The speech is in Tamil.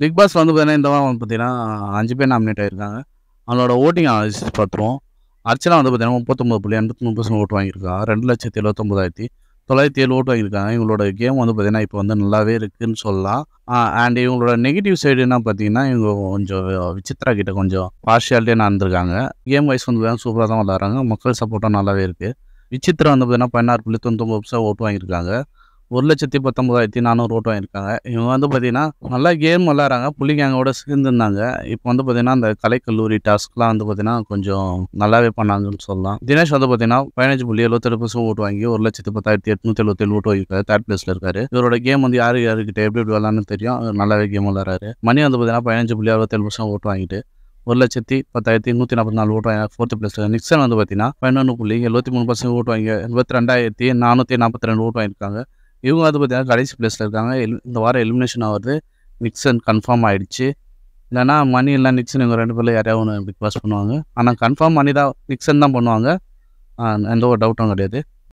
பிக் பாஸ் வந்து பார்த்தீங்கன்னா இந்த வாரம் வந்து பார்த்தீங்கன்னா அஞ்சு பேர் நாமினேட் ஆகிருக்காங்க அவங்களோட ஓட்டிங் அனாலிசிஸ் பார்த்துருவோம் அர்ச்சனா வந்து பார்த்தீங்கன்னா முப்பத்தொம்பது புள்ளி எண்பத்தி மூணு பர்சன்ட் ஓட்டு வாங்கியிருக்காங்க ரெண்டு லட்சத்தி எழுபத்தொம்பதாயிரத்தி தொள்ளாயிரத்தி ஏழு ஓட்டு வாங்கியிருக்காங்க இவங்களோட கேம் வந்து பார்த்தீங்கன்னா இப்போ வந்து நல்லாவே இருக்குதுன்னு சொல்லலாம் அண்ட் இவங்களோட நெகட்டிவ் சைடு என்ன பார்த்தீங்கன்னா இவங்க கொஞ்சம் விசித்ரா கிட்ட கொஞ்சம் பார்ஷியாலிட்டியாக நடந்திருக்காங்க கேம் வைஸ் வந்து பார்த்தீங்கன்னா சூப்பராக தான் விளாட்றாங்க மக்கள் சப்போர்ட்டும் நல்லாவே இருக்குது விசித்ரா வந்து பார்த்தீங்கன்னா பதினாறு புள்ளி தொண்ணூத்தொம்பது ஓட்டு வாங்கியிருக்காங்க ஒரு லட்சத்தி பத்தொம்பதாயிரத்தி நானூறு ஓட்டு வாங்கியிருக்காங்க இவங்க வந்து பார்த்திங்கன்னா நல்லா கேம் விளாட்றாங்க புள்ளி சேர்ந்துருந்தாங்க இப்போ வந்து பார்த்திங்கன்னா அந்த கலைக்கல்லூரி டாஸ்க்லாம் வந்து பார்த்திங்கன்னா கொஞ்சம் நல்லாவே பண்ணாங்கன்னு சொல்லலாம் தினேஷ் வந்து பார்த்திங்கன்னா பதினஞ்சு புள்ளி எழுபத்தெட்டு பர்சன்ட் ஓட்டு வாங்கி ஒரு லட்சத்தி பத்தாயிரத்தி எட்நூத்தி ஏழு ஓட்டு வாங்கியிருக்காரு தேர்ட் பிளேஸில் இருக்காரு இவரோட கேம் வந்து யாரு யாருக்கிட்ட எப்படி எப்படி விளாட்னு தெரியும் நல்லாவே கேம் விளாட்றாரு மணி வந்து பார்த்திங்கன்னா பதினஞ்சு புள்ளி அறுபத்தேழு பர்சன்ட் ஓட்டு வாங்கிட்டு ஒரு லட்சத்தி பத்தாயிரத்தி நூற்றி நாற்பத்தி நாலு ஓட்டு வாங்க ஃபோர்த்து பிளஸ் நிக்சன் வந்து பார்த்தீங்கன்னா பதினொன்று புள்ளி எழுபத்தி மூணு பர்சன்ட் ஓட்டு வாங்கி இருபத்தி ரெண்டாயிரத்தி நானூற்றி நாற்பத்தி ரெண்டு ஓட்டு வாங்கியிருக்காங்க இவங்க வந்து பார்த்தீங்கன்னா கடைசி பிளேஸில் இருக்காங்க இந்த வாரம் எலிமினேஷன் ஆகிறது நிக்சன் கன்ஃபார்ம் ஆகிடுச்சு இல்லைனா மணி இல்லை நிக்சன் இவங்க ரெண்டு பேரில் யாரையா ஒன்று பிக் பாஸ் பண்ணுவாங்க ஆனால் கன்ஃபார்ம் மணி தான் நிக்சன் தான் பண்ணுவாங்க எந்த ஒரு டவுட்டும் கிடையாது